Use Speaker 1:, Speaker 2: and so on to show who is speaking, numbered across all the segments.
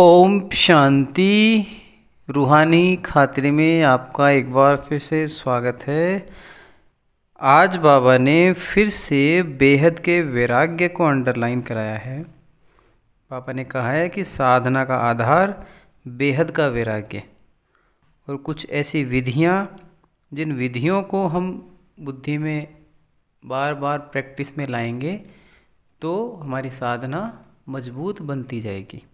Speaker 1: ओम शांति रूहानी खातिर में आपका एक बार फिर से स्वागत है आज बाबा ने फिर से बेहद के वैराग्य को अंडरलाइन कराया है पापा ने कहा है कि साधना का आधार बेहद का वैराग्य और कुछ ऐसी विधियाँ जिन विधियों को हम बुद्धि में बार बार प्रैक्टिस में लाएंगे तो हमारी साधना मजबूत बनती जाएगी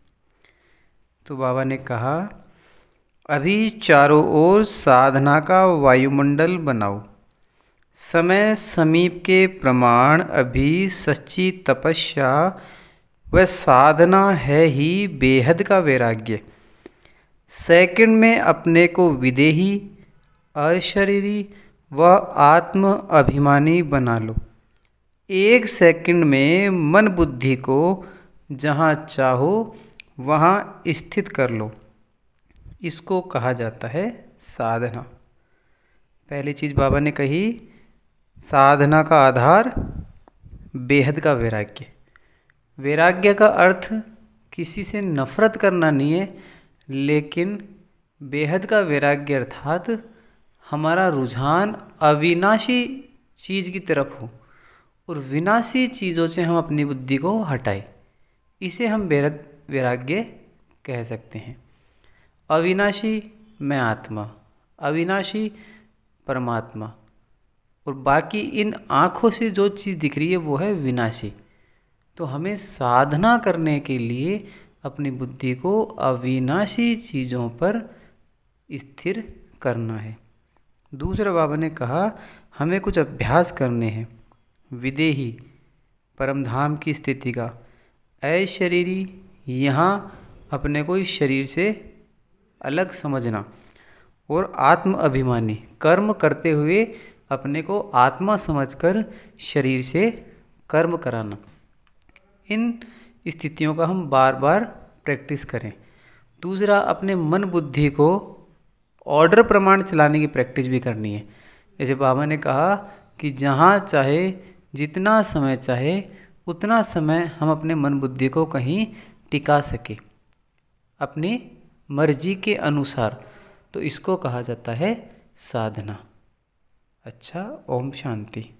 Speaker 1: तो बाबा ने कहा अभी चारों ओर साधना का वायुमंडल बनाओ समय समीप के प्रमाण अभी सच्ची तपस्या व साधना है ही बेहद का वैराग्य सेकंड में अपने को विदेही अशरीरी व आत्म अभिमानी बना लो एक सेकंड में मन बुद्धि को जहाँ चाहो वहाँ स्थित कर लो इसको कहा जाता है साधना पहली चीज़ बाबा ने कही साधना का आधार बेहद का वैराग्य वैराग्य का अर्थ किसी से नफरत करना नहीं है लेकिन बेहद का वैराग्य अर्थात हमारा रुझान अविनाशी चीज़ की तरफ हो और विनाशी चीज़ों से हम अपनी बुद्धि को हटाएं इसे हम बेहद वैराग्य कह सकते हैं अविनाशी मैं आत्मा अविनाशी परमात्मा और बाकी इन आँखों से जो चीज़ दिख रही है वो है विनाशी तो हमें साधना करने के लिए अपनी बुद्धि को अविनाशी चीज़ों पर स्थिर करना है दूसरा बाबा ने कहा हमें कुछ अभ्यास करने हैं विदेही परमधाम की स्थिति का अशरीरी यहाँ अपने को इस शरीर से अलग समझना और आत्म अभिमानी कर्म करते हुए अपने को आत्मा समझकर शरीर से कर्म कराना इन स्थितियों का हम बार बार प्रैक्टिस करें दूसरा अपने मन बुद्धि को ऑर्डर प्रमाण चलाने की प्रैक्टिस भी करनी है जैसे बाबा ने कहा कि जहाँ चाहे जितना समय चाहे उतना समय हम अपने मन बुद्धि को कहीं टिका सके अपनी मर्जी के अनुसार तो इसको कहा जाता है साधना अच्छा ओम शांति